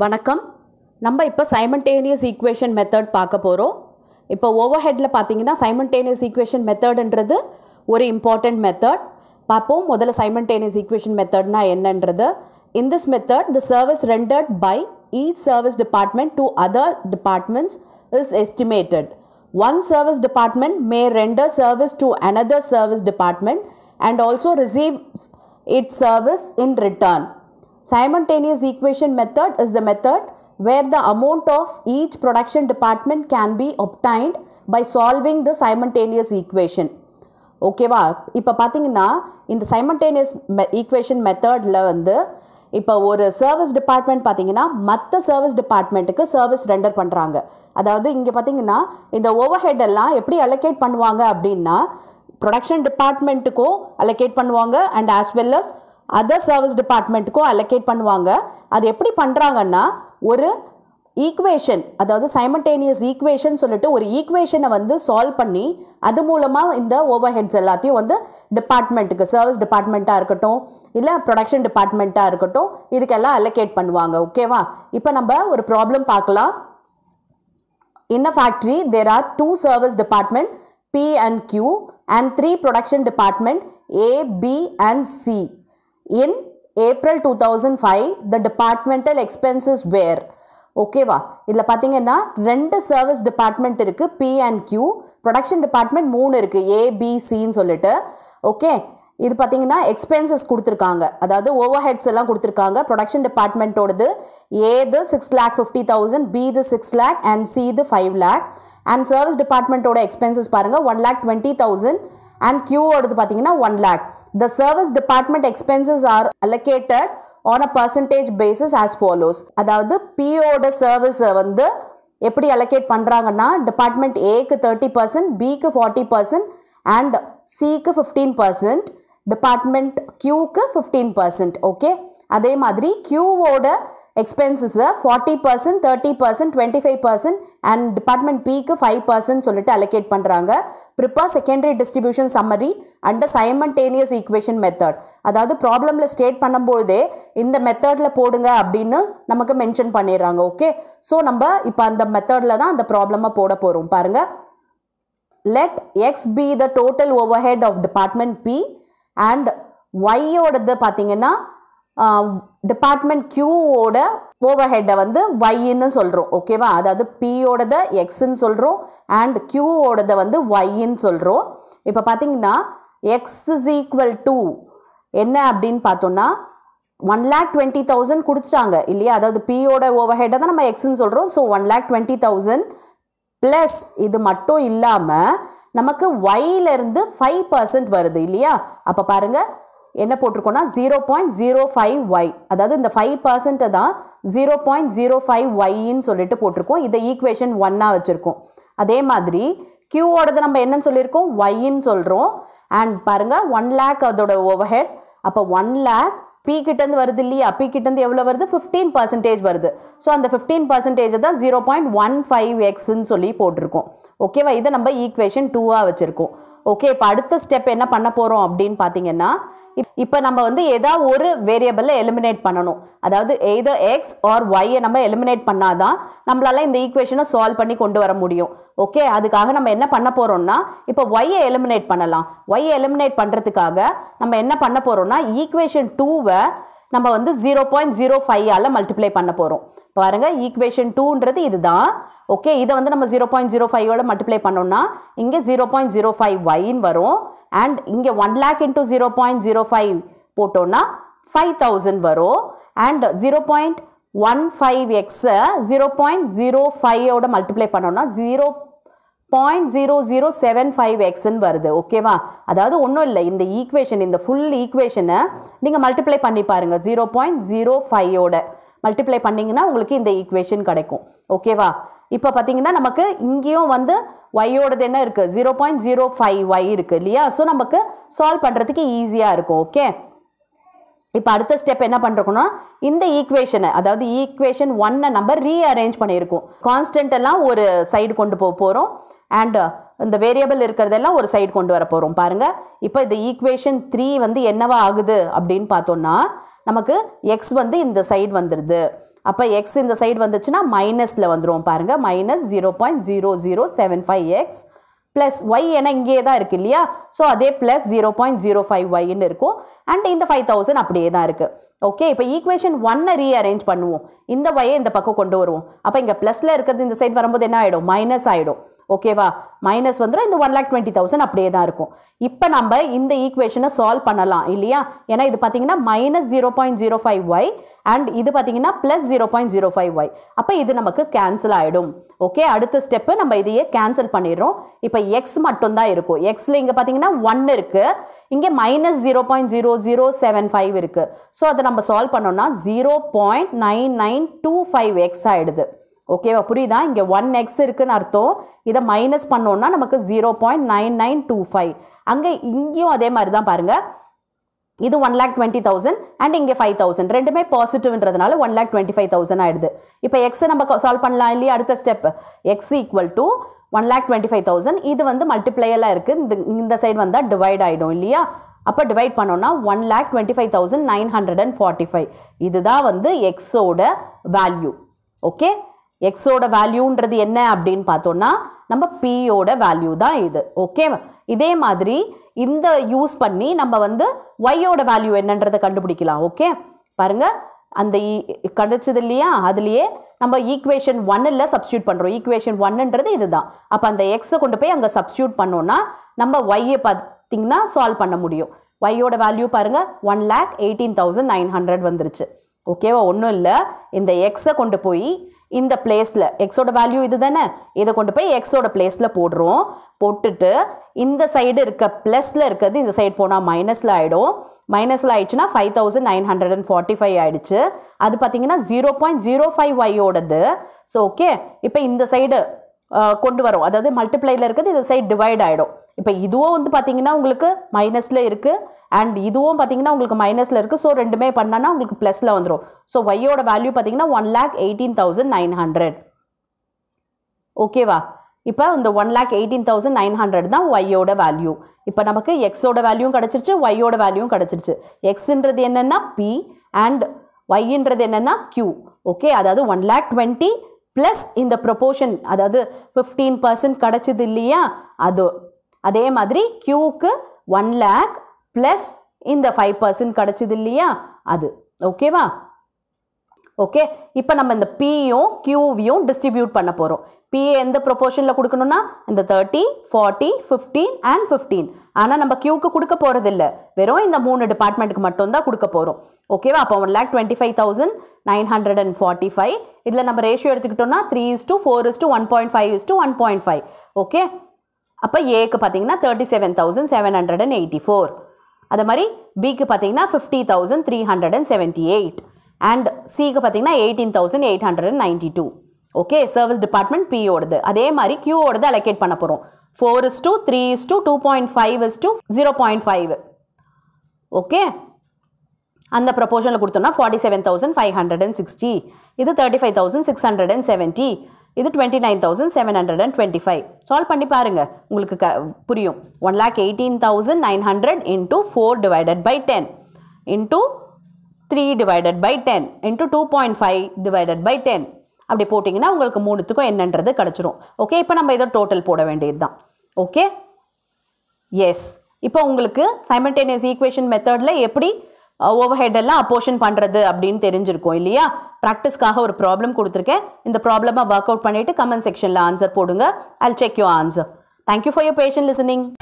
வணக்கம் நம்ம இப்போ சைமன்டேனியஸ் ஈக்குவேஷன் மெத்தட் பார்க்க போகிறோம் இப்போ ஓவர்ஹெட்டில் பார்த்தீங்கன்னா சைமன்டேனியஸ் ஈக்குவேஷன் மெத்தடுன்றது ஒரு இம்பார்ட்டண்ட் மெத்தட் பார்ப்போம் முதல்ல சைமன்டேனியஸ் ஈக்குவேஷன் மெத்தட்னா என்னன்றது in this method the service rendered by each service department to other departments is estimated one service department may render service to another service department and also receive it service in return Simultaneous equation method is the method where the amount of each production department can be obtained by solving the simultaneous equation. ஓகேவா இப்போ பார்த்தீங்கன்னா இந்த சைமண்டேனியஸ் equation மெத்தடில் வந்து இப்போ ஒரு service department பார்த்தீங்கன்னா மற்ற சர்வீஸ் டிபார்ட்மெண்ட்டுக்கு சர்வீஸ் ரெண்டர் பண்ணுறாங்க அதாவது இங்கே பார்த்தீங்கன்னா இந்த ஓவர்ஹெட் எல்லாம் எப்படி அலோகேட் பண்ணுவாங்க அப்படின்னா ப்ரொடக்ஷன் டிபார்ட்மெண்ட்டுக்கும் அலோகேட் பண்ணுவாங்க and as well as other service டிபார்ட்மெண்ட்டுக்கும் அலோகேட் பண்ணுவாங்க அது எப்படி பண்ணுறாங்கன்னா ஒரு ஈக்குவேஷன் அதாவது சைமண்டேனியஸ் ஈக்குவேஷன் சொல்லிட்டு ஒரு ஈக்குவேஷனை வந்து சால்வ் பண்ணி அது மூலமாக இந்த ஓவர்ஹெட்ஸ் எல்லாத்தையும் வந்து டிபார்ட்மெண்ட்டுக்கு சர்வீஸ் டிபார்ட்மெண்ட்டாக இருக்கட்டும் இல்லை ப்ரொடக்ஷன் டிபார்ட்மெண்ட்டாக இருக்கட்டும் இதுக்கெல்லாம் அலோகேட் பண்ணுவாங்க ஓகேவா இப்போ நம்ம ஒரு ப்ராப்ளம் பார்க்கலாம் in a factory there are two service department P and Q and three production department A B and C In April 2005, the departmental expenses were ஓகேவா இதில் பார்த்தீங்கன்னா ரெண்டு சர்வீஸ் டிபார்ட்மெண்ட் இருக்குது P and Q production department மூணு இருக்குது ஏபிசின்னு சொல்லிட்டு okay இது பார்த்தீங்கன்னா எக்ஸ்பென்சஸ் கொடுத்துருக்காங்க அதாவது ஓவர் ஹெட்ஸ் எல்லாம் கொடுத்துருக்காங்க ப்ரொடக்ஷன் டிபார்ட்மெண்ட்டோடது ஏது six lakh fifty thousand B இது சிக்ஸ் லேக் அண்ட் சி இது ஃபைவ் லேக் அண்ட் சர்வீஸ் டிபார்ட்மெண்ட்டோட எக்ஸ்பென்சஸ் பாருங்கள் one lakh twenty thousand and கியூவோடது பார்த்தீங்கன்னா one lakh The service department expenses are allocated on a percentage basis as follows அதாவது பிஓட சர்வீஸை வந்து எப்படி அலோகேட் பண்ணுறாங்கன்னா டிபார்ட்மெண்ட் ஏக்கு தேர்ட்டி பர்சன்ட் பிக்கு ஃபார்ட்டி பர்சன்ட் அண்ட் சிக்கு ஃபிஃப்டீன் பர்சன்ட் டிபார்ட்மெண்ட் கியூக்கு ஃபிஃப்டீன் பர்சன்ட் ஓகே அதே மாதிரி கியூவோட எக்ஸ்பென்சஸை forty percent thirty percent twenty five percent and department பிக்கு ஃபைவ் பர்சன்ட் சொல்லிட்டு அலோகேட் பண்ணுறாங்க prepare secondary distribution summary and simultaneous equation method அதாவது ப்ராப்ளமில் ஸ்டேட் பண்ணும்போதே இந்த மெத்தடில் போடுங்க அப்படின்னு நமக்கு மென்ஷன் பண்ணிடுறாங்க ஓகே ஸோ நம்ம இப்போ அந்த மெத்தடில் தான் அந்த ப்ராப்ளமாக போட போகிறோம் பாருங்கள் let X be the total overhead of department P and ஒய்யோடது பார்த்தீங்கன்னா டிபார்ட்மெண்ட் கியூவோட ஓவர்ஹெட்டை வந்து ஒய்ன்னு சொல்கிறோம் ஓகேவா அதாவது பியோடத எக்ஸ்ன்னு சொல்கிறோம் அண்ட் கியூவோடத வந்து ஒய்ன்னு சொல்கிறோம் இப்போ பார்த்தீங்கன்னா எக்ஸ் இஸ் ஈக்குவல் டு என்ன அப்படின்னு பார்த்தோன்னா ஒன் லேக் டுவெண்ட்டி தௌசண்ட் கொடுத்துட்டாங்க இல்லையா அதாவது பியோட ஓவர்ஹெட்டை தான் நம்ம எக்ஸ்ன்னு சொல்கிறோம் so one lakh twenty thousand plus இது மட்டும் இல்லாமல் நமக்கு ஒயிலேருந்து ஃபைவ் பர்சன்ட் வருது இல்லையா அப்போ பாருங்கள் என்ன போட்டிருக்கோன்னா zero point zero five Y அதாவது இந்த ஃபைவ் பர்சன்ட்டை தான் ஜீரோ பாயிண்ட் ஜீரோ ஃபைவ் ஒய்ன்னு சொல்லிட்டு போட்டிருக்கோம் இதை ஈக்குவேஷன் ஒன்னாக வச்சுருக்கோம் அதே மாதிரி கியூவோடது நம்ம என்னன்னு சொல்லியிருக்கோம் ஒய்ன்னு சொல்கிறோம் அண்ட் பாருங்கள் ஒன் லேக் அதோட ஓவர்ஹெட் அப்போ ஒன் லேக் பி கிட்டேருந்து வருது இல்லையா பி கிட்டேருந்து எவ்வளோ வருது ஃபிஃப்டீன் பர்சன்டேஜ் வருது ஸோ அந்த ஃபிஃப்டீன் பர்சன்டேஜ் தான் ஜீரோ பாயிண்ட் ஒன் ஃபைவ் எக்ஸ்ன்னு சொல்லி போட்டிருக்கோம் ஓகேவா இதை நம்ம ஈக்குவேஷன் டூவாக வச்சுருக்கோம் ஓகே இப்போ அடுத்த ஸ்டெப் என்ன பண்ண போகிறோம் அப்படின்னு பார்த்தீங்கன்னா இப்போ நம்ம வந்து ஏதாவது ஒரு வேரியபிளை எலிமினேட் பண்ணணும் அதாவது ஏதோ எக்ஸ் ஆர் ஒய்யை நம்ம எலிமினேட் பண்ணாதான் நம்மளால இந்த ஈக்குவேஷனை சால்வ் பண்ணி கொண்டு வர முடியும் ஓகே அதுக்காக நம்ம என்ன பண்ண போகிறோம்னா இப்போ ஒய்யை எலிமினேட் பண்ணலாம் ஒய்யை எலிமினேட் பண்ணுறதுக்காக நம்ம என்ன பண்ண போகிறோம்னா ஈக்குவேஷன் டூவை நம்ம வந்து ஜீரோ பாயிண்ட் ஜீரோ ஃபைவால் மல்டிப்ளை பண்ண போகிறோம் பாருங்கள் ஈக்குவேஷன் டூன்றது இதுதான் ஓகே இதை வந்து நம்ம ஜீரோ பாயிண்ட் ஜீரோ ஃபைவோட மல்டிப்ளை பண்ணோம்னா இங்கே ஜீரோ பாயிண்ட் ஜீரோ ஃபைவ் வைன்னு வரும் அண்ட் இங்கே one lakh into zero point zero five போட்டோன்னா ஃபைவ் தௌசண்ட் வரும் and zero point one five எக்ஸை ஜீரோ பாயிண்ட் ஜீரோ ஃபைவோட மல்டிப்ளை பண்ணோம்னா zero point zero zero seven five எக்ஸ்ன்னு வருது ஓகேவா அதாவது ஒன்றும் இல்லை இந்த ஈக்குவேஷன் இந்த ஃபுல் ஈக்குவேஷனை நீங்கள் மல்டிப்ளை பண்ணி பாருங்கள் ஜீரோ பாயிண்ட் ஜீரோ ஃபைவோட மல்டிப்ளை பண்ணிங்கன்னா உங்களுக்கு இந்த ஈக்குவேஷன் கிடைக்கும் ஓகேவா இப்போ பார்த்தீங்கன்னா நமக்கு இங்கேயும் வந்து ஒய்யோடது என்ன இருக்குது zero point zero five Y இருக்குது இல்லையா ஸோ நமக்கு சால்வ் பண்ணுறதுக்கு ஈஸியாக இருக்கும் ஓகே இப்போ அடுத்த ஸ்டெப் என்ன பண்ணுறோம்னா இந்த ஈக்குவேஷனை அதாவது ஈக்குவேஷன் ஒன்னை நம்ம ரீஅரேஞ்ச் பண்ணியிருக்கோம் கான்ஸ்டன்ட் எல்லாம் ஒரு சைடு கொண்டு போக போகிறோம் அண்டு uh, இந்த வேரியபிள் இருக்கிறதெல்லாம் ஒரு சைடு கொண்டு வர போகிறோம் பாருங்கள் இப்போ இந்த ஈக்குவேஷன் த்ரீ வந்து என்னவா ஆகுது அப்படின்னு பார்த்தோன்னா நமக்கு எக்ஸ் வந்து இந்த சைடு வந்துடுது அப்போ எக்ஸ் இந்த சைடு வந்துச்சுன்னா மைனஸில் வந்துடும் பாருங்கள் minus zero point zero zero seven five X plus Y ஏன்னா இங்கே தான் இருக்குது இல்லையா ஸோ அதே plus zero point zero five ஒய்ன்னு இருக்கும் அண்ட் இந்த ஃபைவ் தௌசண்ட் அப்படியே தான் இருக்குது ஓகே இப்போ ஈக்குவேஷன் ஒன்னை ரீ அரேஞ்ச் பண்ணுவோம் இந்த ஒயை இந்த பக்கம் கொண்டு வருவோம் அப்போ இங்கே ப்ளஸில் இருக்கிறது இந்த சைடு வரும்போது என்ன ஆகிடும் மைனஸ் ஆகிடும் ஓகேவா மைனஸ் வந்துடும் இந்த ஒன் லேக் டுவெண்ட்டி தௌசண்ட் அப்படியே தான் இருக்கும் இப்போ நம்ம இந்த ஈக்குவேஷனை சால்வ் பண்ணலாம் இல்லையா ஏன்னா இது பார்த்தீங்கன்னா minus zero point zero five Y and இது பார்த்தீங்கன்னா plus zero point zero five Y அப்போ இது நமக்கு கேன்சல் ஆகிடும் ஓகே அடுத்த ஸ்டெப்பு நம்ம இதையே கேன்சல் பண்ணிடுறோம் இப்போ எக்ஸ் மட்டும்தான் இருக்கும் எக்ஸில் இங்கே பார்த்தீங்கன்னா ஒன் இருக்குது இங்கே minus zero point zero zero seven five இருக்குது ஸோ அதை நம்ம சால்வ் பண்ணோம்னா zero point nine nine two five X ஆகிடுது ஓகேவா புரியுதா இங்கே ஒன் எக்ஸ் இருக்குதுன்னு அர்த்தம் இதை மைனஸ் பண்ணோன்னா நமக்கு zero point nine nine two five அங்கே இங்கேயும் அதே மாதிரி தான் பாருங்கள் இது one lakh twenty thousand and இங்கே ஃபைவ் தௌசண்ட் ரெண்டுமே பாசிட்டிவ்ன்றதுனால one lakh twenty five thousand ஆயிடுது இப்போ எக்ஸை நம்ம சால்வ் பண்ணலாம் இல்லையா அடுத்த step X equal to one lakh twenty five thousand இது வந்து மல்டிப்ளையெல்லாம் இருக்குது இந்த இந்த சைடு வந்தால் டிவைட் ஆகிடும் இல்லையா அப்போ டிவைட் பண்ணோன்னா one lakh twenty five thousand nine hundred and forty five இதுதான் வந்து எக்ஸோட வேல்யூ ஓகே எக்ஸோட வேல்யூன்றது என்ன அப்படின்னு பார்த்தோன்னா நம்ம பியோட வேல்யூ தான் இது ஓகேவா இதே மாதிரி இந்த யூஸ் பண்ணி நம்ம வந்து ஒய்யோட வேல்யூ என்னன்றதை கண்டுபிடிக்கலாம் ஓகே பாருங்க அந்த e, கிடைச்சது இல்லையா அதுலேயே நம்ம ஈக்குவேஷன் ஒன்னில் சப்ஸ்டியூட் பண்ணுறோம் ஈக்குவேஷன் ஒன்னுன்றது இதுதான் அப்போ அந்த எக்ஸை கொண்டு போய் அங்கே சப்ஸ்டியூட் பண்ணோன்னா நம்ம ஒய்யை பார்த்திங்கன்னா சால்வ் பண்ண முடியும் ஒய்யோட வேல்யூ பாருங்கள் one lakh eighteen thousand nine hundred வந்துருச்சு ஓகேவா ஒன்றும் இல்லை இந்த எக்ஸை கொண்டு போய் இந்த பிளேஸில் எக்ஸோட வேல்யூ இது தானே இதை கொண்டு போய் எக்ஸோட பிளேஸில் போடுறோம் போட்டுட்டு இந்த சைடு இருக்க ப்ளஸில் இருக்கிறது இந்த சைடு போனால் மைனஸில் ஆகிடும் மைனஸில் ஆயிடுச்சுன்னா five thousand nine hundred and forty five ஆயிடுச்சு அது பார்த்தீங்கன்னா ஜீரோ பாயிண்ட் ஜீரோ ஃபைவ் வையோடது ஸோ ஓகே இப்போ இந்த சைடு கொண்டு வரும் அதாவது மல்டிப்ளைல இருக்கிறது இந்த சைடு டிவைட் ஆகிடும் இப்போ இதுவும் வந்து பார்த்தீங்கன்னா உங்களுக்கு மைனஸில் இருக்குது அண்ட் இதுவும் பார்த்தீங்கன்னா உங்களுக்கு மைனஸில் இருக்குது ஸோ ரெண்டுமே பண்ணனா உங்களுக்கு ப்ளஸில் வந்துடும் ஸோ ஒய்யோட வேல்யூ பார்த்தீங்கன்னா one lakh eighteen thousand nine hundred ஓகேவா இப்போ இந்த one lakh eighteen thousand nine hundred தான் ஒய்யோட வேல்யூ இப்போ நமக்கு எக்ஸோட வேல்யூவும் கிடச்சிருச்சு ஒய்யோட வேல்யூவும் கிடச்சிருச்சு எக்ஸுன்றது என்னென்னா பி அண்ட் ஒய்ன்றது என்னென்னா க்யூ ஓகே அதாவது ஒன் லேக் டுவெண்ட்டி ப்ளஸ் இந்த ப்ரொப்போர்ஷன் அதாவது ஃபிஃப்டீன் பர்சன்ட் கிடச்சிது இல்லையா அது அதே மாதிரி க்யூவுக்கு ஒன் லேக் ப்ளஸ் இந்த ஃபைவ் பர்சன்ட் கிடச்சிது இல்லையா அது ஓகேவா ஓகே இப்போ நம்ம இந்த பியும் கியூவியும் டிஸ்ட்ரிபியூட் பண்ண போகிறோம் பிஏ எந்த ப்ரொபோர்ஷனில் கொடுக்கணும்னா இந்த thirty forty fifteen and fifteen ஆனால் நம்ம கியூக்கு கொடுக்க போகிறதில்ல வெறும் இந்த மூணு டிபார்ட்மெண்ட்டுக்கு மட்டும்தான் கொடுக்க போகிறோம் ஓகேவா அப்போ one lakh twenty five thousand nine hundred and forty five இதில் நம்ம ரேஷியோ எடுத்துக்கிட்டோம்னா three is two four is two one point five is two one point five okay அப்போ ஏக்கு பார்த்தீங்கன்னா thirty seven thousand seven hundred and eighty four அதே மாதிரி பிக்கு பார்த்தீங்கன்னா fifty thousand three hundred and seventy eight and சிக்கு பார்த்தீங்கன்னா eighteen thousand eight hundred and ninety two okay service department பியோடது அதே மாதிரி கியூவோடது அலோகேட் பண்ண போகிறோம் four is two three is two two point five is two zero point five okay அந்த ப்ரப்போஷனில் கொடுத்தோம்னா forty seven thousand five hundred and sixty இது thirty five thousand six hundred and seventy இது twenty nine thousand seven hundred and twenty five solve பண்ணி பாருங்கள் உங்களுக்கு க புரியும் one lakh eighteen thousand nine hundred into four divided by ten into three divided by ten into two point five divided by ten அப்படி போட்டிங்கன்னா உங்களுக்கு மூணுத்துக்கும் என்னன்றது கிடச்சிரும் ஓகே இப்போ நம்ம இதை டோட்டல் போட வேண்டியது தான் ஓகே எஸ் இப்போ உங்களுக்கு சைமல்டேனியஸ் ஈக்குவேஷன் மெத்தடில் எப்படி ஓவர்ஹெட் எல்லாம் அப்போஷன் பண்ணுறது அப்படின்னு தெரிஞ்சிருக்கும் இல்லையா ப்ராக்டிஸ்க்காக ஒரு ப்ராப்ளம் கொடுத்துருக்கேன் இந்த ப்ராப்ளமாக ஒர்க் அவுட் பண்ணிவிட்டு கமெண்ட் செக்ஷனில் ஆன்சர் போடுங்க I'll check you answer thank you for your patience listening